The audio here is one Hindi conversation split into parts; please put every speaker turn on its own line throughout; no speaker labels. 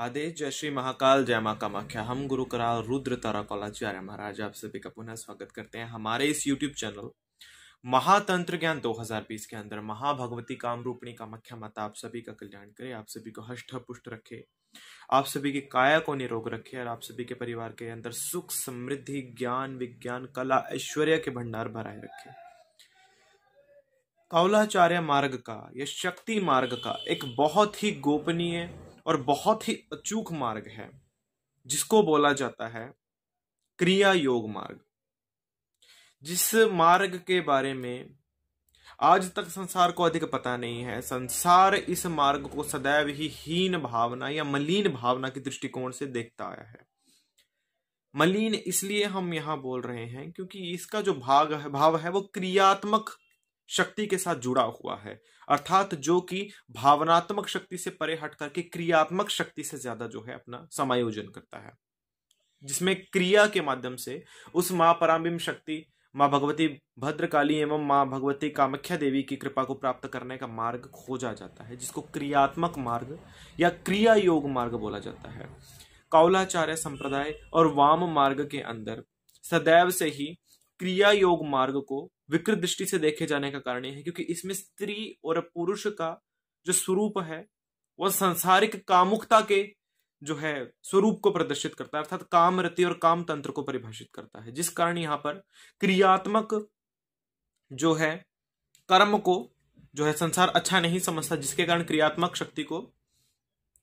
आदेश जय श्री महाकाल जय माँ कामाख्या हम गुरु कराल रुद्र तारा कौलाचार्य महाराज आप सभी का पुनः स्वागत करते हैं हमारे इस यूट्यूब चैनल महातंत्र ज्ञान 2020 के अंदर महाभगवती कामरूपणी कामाख्या माता आप सभी का कल्याण करे आप सभी को हष्ट पुष्ट रखे आप सभी की काया को निरोग रखे और आप सभी के परिवार के अंदर सुख समृद्धि ज्ञान विज्ञान कला ऐश्वर्य के भंडार भराए रखे कौलाचार्य मार्ग का यह शक्ति मार्ग का एक बहुत ही गोपनीय और बहुत ही अचूक मार्ग है जिसको बोला जाता है क्रिया योग मार्ग जिस मार्ग के बारे में आज तक संसार को अधिक पता नहीं है संसार इस मार्ग को सदैव ही हीन भावना या मलिन भावना के दृष्टिकोण से देखता आया है मलिन इसलिए हम यहां बोल रहे हैं क्योंकि इसका जो भाग है भाव है वो क्रियात्मक शक्ति के साथ जुड़ा हुआ है अर्थात जो कि भावनात्मक शक्ति से परे हट करके क्रियात्मक शक्ति से ज्यादा जो है अपना समायोजन करता है जिसमें क्रिया के माध्यम से उस माँ पराबिम शक्ति माँ भगवती भद्रकाली एवं माँ भगवती कामख्या देवी की कृपा को प्राप्त करने का मार्ग खोजा जाता है जिसको क्रियात्मक मार्ग या क्रिया योग मार्ग बोला जाता है कौलाचार्य संप्रदाय और वाम मार्ग के अंदर सदैव से ही क्रिया योग मार्ग को विकृत दृष्टि से देखे जाने का कारण यह है क्योंकि इसमें स्त्री और पुरुष का जो स्वरूप है वह संसारिक कामुकता के जो है स्वरूप को प्रदर्शित करता है अर्थात काम रति और काम तंत्र को परिभाषित करता है जिस कारण यहाँ पर क्रियात्मक जो है कर्म को जो है संसार अच्छा नहीं समझता जिसके कारण क्रियात्मक शक्ति को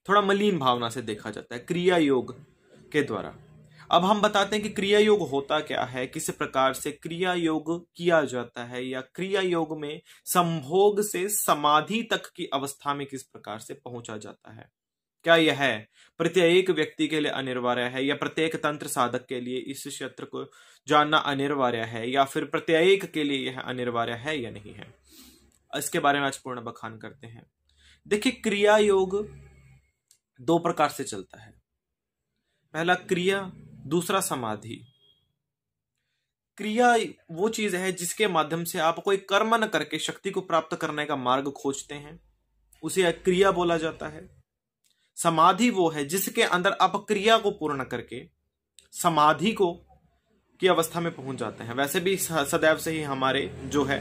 थोड़ा मलिन भावना से देखा जाता है क्रिया योग के द्वारा अब हम बताते हैं कि क्रिया योग होता क्या है किस प्रकार से क्रिया योग किया जाता है या क्रिया योग में संभोग से समाधि तक की अवस्था में किस प्रकार से पहुंचा जाता है क्या यह है प्रत्येक व्यक्ति के लिए अनिवार्य है या प्रत्येक तंत्र साधक के लिए इस क्षेत्र को जानना अनिवार्य है या फिर प्रत्येक के लिए यह अनिवार्य है या नहीं है इसके बारे में आज पूर्ण बखान करते हैं देखिए क्रिया योग दो प्रकार से चलता है पहला क्रिया दूसरा समाधि क्रिया वो चीज है जिसके माध्यम से आप कोई कर्म न करके शक्ति को प्राप्त करने का मार्ग खोजते हैं उसे क्रिया बोला जाता है समाधि वो है जिसके अंदर आप क्रिया को पूर्ण करके समाधि को की अवस्था में पहुंच जाते हैं वैसे भी सदैव से ही हमारे जो है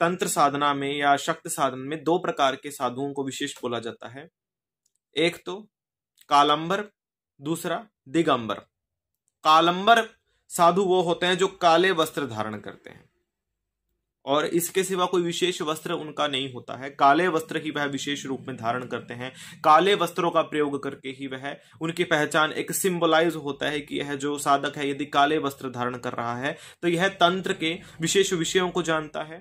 तंत्र साधना में या शक्त साधन में दो प्रकार के साधुओं को विशेष बोला जाता है एक तो कालंबर दूसरा दिगंबर कालंबर साधु वो होते हैं जो काले वस्त्र धारण करते हैं और इसके सिवा कोई विशेष वस्त्र उनका नहीं होता है काले वस्त्र ही वह विशेष रूप में धारण करते हैं काले वस्त्रों का प्रयोग करके ही वह उनकी पहचान एक सिंबलाइज होता है कि यह जो साधक है यदि काले वस्त्र धारण कर रहा है तो यह तंत्र के विशेष विषयों को जानता है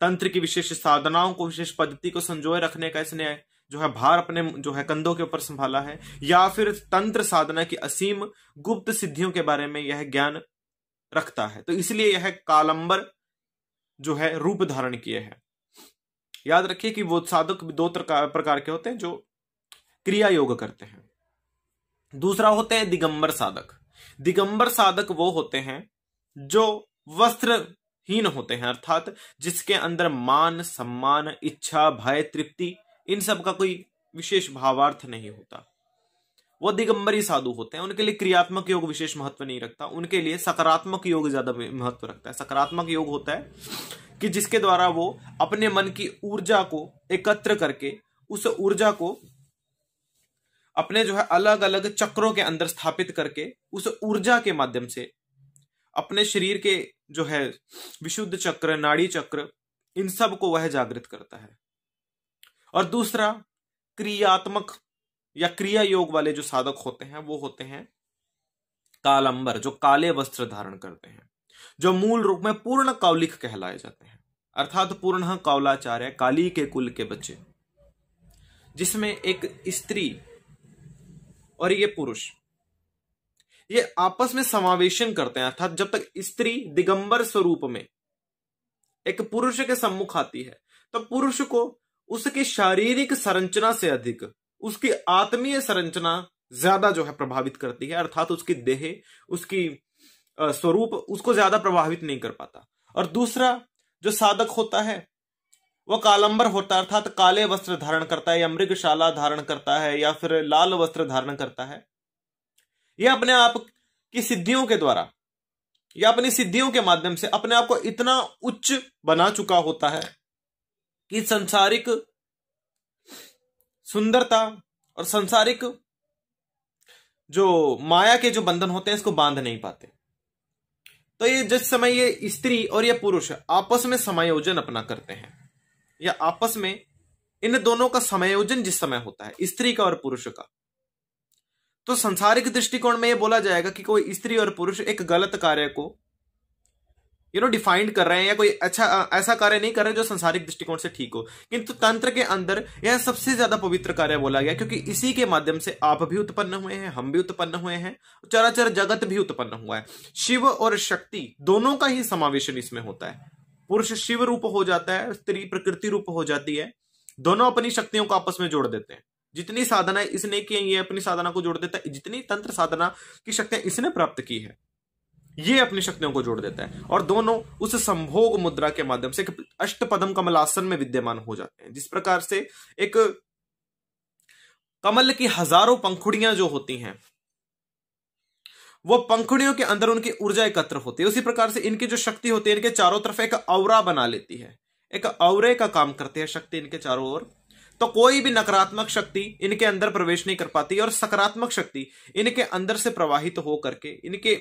तंत्र की विशेष साधनाओं को विशेष पद्धति को संजोए रखने का इसने जो है भार अपने जो है कंधों के ऊपर संभाला है या फिर तंत्र साधना की असीम गुप्त सिद्धियों के बारे में यह ज्ञान रखता है तो इसलिए यह कालंबर जो है रूप धारण किए हैं याद रखिए कि वो साधक दो प्रकार के होते हैं जो क्रिया योग करते हैं दूसरा होते हैं दिगंबर साधक दिगंबर साधक वो होते हैं जो वस्त्रहीन होते हैं अर्थात जिसके अंदर मान सम्मान इच्छा भय तृप्ति इन सब का कोई विशेष भावार्थ नहीं होता वो दिगंबरी साधु होते हैं उनके लिए क्रियात्मक योग विशेष महत्व नहीं रखता उनके लिए सकारात्मक योग ज्यादा महत्व रखता है सकारात्मक योग होता है कि जिसके द्वारा वो अपने मन की ऊर्जा को एकत्र करके उस ऊर्जा को अपने जो है अलग अलग चक्रों के अंदर स्थापित करके उस ऊर्जा के माध्यम से अपने शरीर के जो है विशुद्ध चक्र नाड़ी चक्र इन सब को वह जागृत करता है और दूसरा क्रियात्मक या क्रिया योग वाले जो साधक होते हैं वो होते हैं कालंबर जो काले वस्त्र धारण करते हैं जो मूल रूप में पूर्ण कौलिक कहलाए जाते हैं अर्थात पूर्ण कौलाचार्य काली के कुल के बच्चे जिसमें एक स्त्री और ये पुरुष ये आपस में समावेशन करते हैं अर्थात जब तक स्त्री दिगंबर स्वरूप में एक पुरुष के सम्मुख आती है तब तो पुरुष को उसकी शारीरिक संरचना से अधिक उसकी आत्मीय संरचना ज्यादा जो है प्रभावित करती है अर्थात उसकी देह उसकी स्वरूप उसको ज्यादा प्रभावित नहीं कर पाता और दूसरा जो साधक होता है वह कालंबर होता है अर्थात काले वस्त्र धारण करता है या मृगशाला धारण करता है या फिर लाल वस्त्र धारण करता है यह अपने आप की सिद्धियों के द्वारा या अपनी सिद्धियों के माध्यम से अपने आप को इतना उच्च बना चुका होता है कि संसारिक सुंदरता और संसारिक जो माया के जो बंधन होते हैं इसको बांध नहीं पाते तो ये जिस समय ये स्त्री और ये पुरुष आपस में समायोजन अपना करते हैं या आपस में इन दोनों का समायोजन जिस समय होता है स्त्री का और पुरुष का तो संसारिक दृष्टिकोण में यह बोला जाएगा कि कोई स्त्री और पुरुष एक गलत कार्य को यू नो डिफाइंड कर रहे हैं या कोई अच्छा ऐसा कार्य नहीं कर रहे जो संसारिक दृष्टिकोण से ठीक हो किंतु तंत्र के अंदर यह सबसे ज्यादा पवित्र कार्य बोला गया क्योंकि इसी के माध्यम से आप भी उत्पन्न हुए हैं हम भी उत्पन्न हुए हैं चराचर जगत भी उत्पन्न हुआ है शिव और शक्ति दोनों का ही समावेशन इसमें होता है पुरुष शिव रूप हो जाता है स्त्री प्रकृति रूप हो जाती है दोनों अपनी शक्तियों को आपस में जोड़ देते हैं जितनी साधना इसने की है ये अपनी साधना को जोड़ देता है जितनी तंत्र साधना की शक्तियां इसने प्राप्त की है ये अपनी शक्तियों को जोड़ देता है और दोनों उस संभोग मुद्रा के माध्यम से अष्टपदम कमलासन में विद्यमान हो जाते हैं जिस प्रकार से एक कमल की हजारों पंखुड़ियां जो होती हैं वो पंखुड़ियों के अंदर उनकी ऊर्जा एकत्र होती है उसी प्रकार से इनकी जो शक्ति होती है इनके चारों तरफ एक औरा बना लेती है एक औवरे का काम करती है शक्ति इनके चारों ओर तो कोई भी नकारात्मक शक्ति इनके अंदर प्रवेश नहीं कर पाती और सकारात्मक शक्ति इनके अंदर से प्रवाहित तो होकर के इनके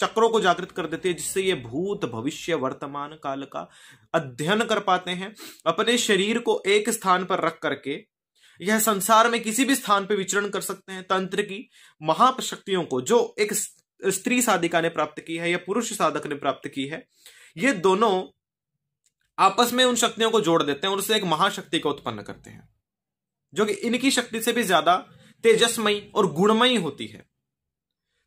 चक्रों को जागृत कर देती है जिससे ये भूत भविष्य वर्तमान काल का अध्ययन कर पाते हैं अपने शरीर को एक स्थान पर रख करके यह संसार में किसी भी स्थान पर विचरण कर सकते हैं तंत्र की महाशक्तियों को जो एक स्त्री साधिका ने प्राप्त की है या पुरुष साधक ने प्राप्त की है ये दोनों आपस में उन शक्तियों को जोड़ देते हैं और उससे एक महाशक्ति को उत्पन्न करते हैं जो कि इनकी शक्ति से भी ज्यादा तेजस्मयी और गुणमयी होती है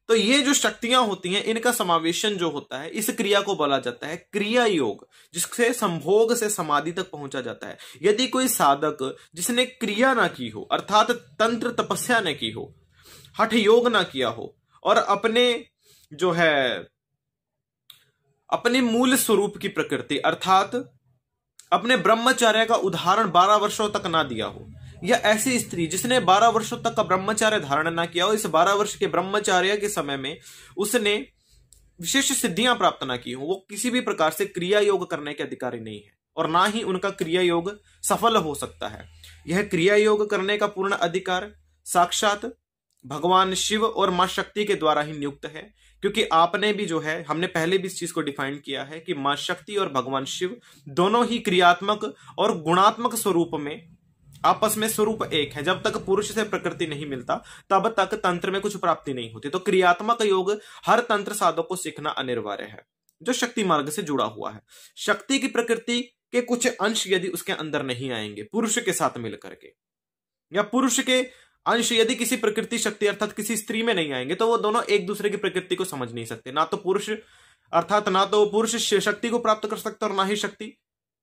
तो ये जो शक्तियां होती हैं इनका समावेशन जो होता है इस क्रिया को बोला जाता है क्रिया योग जिससे संभोग से समाधि तक पहुंचा जाता है यदि कोई साधक जिसने क्रिया ना की हो अर्थात तंत्र तपस्या न की हो हठ योग ना किया हो और अपने जो है अपने मूल स्वरूप की प्रकृति अर्थात अपने ब्रह्मचर्य का उदाहरण बारह वर्षों तक ना दिया हो या ऐसी स्त्री जिसने बारह वर्षों तक का ब्रह्मचार्य धारण ना किया हो इस बारह वर्ष के ब्रह्मचार्य के समय में उसने विशेष सिद्धियां प्राप्त ना की हो वो किसी भी प्रकार से क्रिया योग करने के अधिकारी नहीं है और ना ही उनका क्रिया योग सफल हो सकता है यह क्रिया योग करने का पूर्ण अधिकार साक्षात भगवान शिव और माँ शक्ति के द्वारा ही नियुक्त है क्योंकि आपने भी जो है हमने पहले भी इस चीज को डिफाइन किया है कि माँ शक्ति और भगवान शिव दोनों ही क्रियात्मक और गुणात्मक स्वरूप में आपस में स्वरूप एक है जब तक पुरुष से प्रकृति नहीं मिलता तब तक तंत्र में कुछ प्राप्ति नहीं होती तो क्रियात्मक योग हर तंत्र साधक को सीखना अनिवार्य है जो शक्ति मार्ग से जुड़ा हुआ है शक्ति की प्रकृति के कुछ अंश यदि उसके अंदर नहीं आएंगे पुरुष के साथ मिलकर के या पुरुष के अंश यदि किसी प्रकृति शक्ति अर्थात किसी स्त्री में नहीं आएंगे तो वो दोनों एक दूसरे की प्रकृति को समझ नहीं सकते ना तो पुरुष अर्थात ना तो पुरुष शक्ति को प्राप्त कर सकता और ना ही शक्ति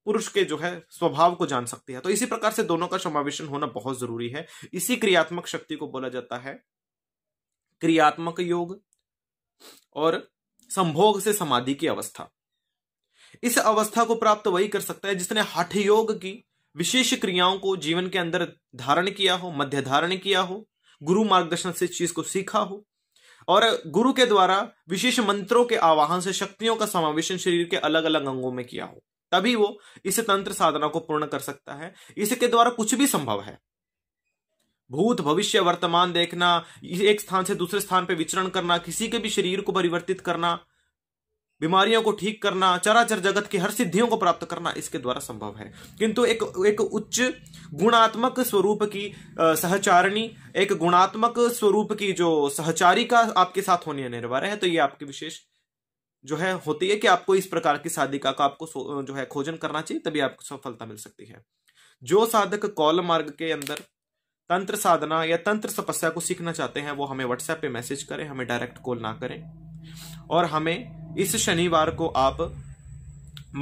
पुरुष के जो है स्वभाव को जान सकती है तो इसी प्रकार से दोनों का समावेशन होना बहुत जरूरी है इसी क्रियात्मक शक्ति को बोला जाता है क्रियात्मक योग और संभोग से समाधि की अवस्था इस अवस्था को प्राप्त वही कर सकता है जिसने हठ योग की विशेष क्रियाओं को जीवन के अंदर धारण किया हो मध्य धारण किया हो गुरु मार्गदर्शन से चीज को सीखा हो और गुरु के द्वारा विशेष मंत्रों के आवाहन से शक्तियों का समावेशन शरीर के अलग अलग अंगों में किया हो तभी वो इस तंत्र साधना को पूर्ण कर सकता है इसके द्वारा कुछ भी संभव है भूत भविष्य वर्तमान देखना एक स्थान से दूसरे स्थान पर विचरण करना किसी के भी शरीर को परिवर्तित करना बीमारियों को ठीक करना चराचर जगत की हर सिद्धियों को प्राप्त करना इसके द्वारा संभव है किंतु एक एक उच्च गुणात्मक स्वरूप की सहचारणी एक गुणात्मक स्वरूप की जो सहचारी का आपके साथ होने अनिवार्य है तो ये आपकी विशेष जो है होती है कि आपको इस प्रकार की साधिका का आपको जो है खोजन करना चाहिए तभी आपको सफलता मिल सकती है जो साधक कॉल मार्ग के अंदर तंत्र साधना या तंत्र तपस्या को सीखना चाहते हैं वो हमें व्हाट्सएप पे मैसेज करें हमें डायरेक्ट कॉल ना करें और हमें इस शनिवार को आप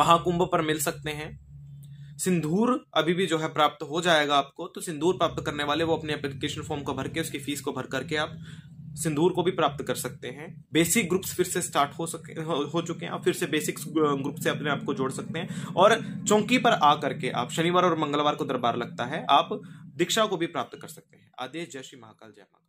महाकुंभ पर मिल सकते हैं सिंदूर अभी भी जो है प्राप्त हो जाएगा आपको तो सिंदूर प्राप्त करने वाले वो अपने एप्लीकेशन फॉर्म को भर के उसकी फीस को भर करके आप सिंदूर को भी प्राप्त कर सकते हैं बेसिक ग्रुप्स फिर से स्टार्ट हो सके हो, हो चुके हैं आप फिर से बेसिक ग्रुप uh, से अपने आप को जोड़ सकते हैं और चौकी पर आ करके आप शनिवार और मंगलवार को दरबार लगता है आप दीक्षा को भी प्राप्त कर सकते हैं आदेश जय श्री महाकाल जय महाकाल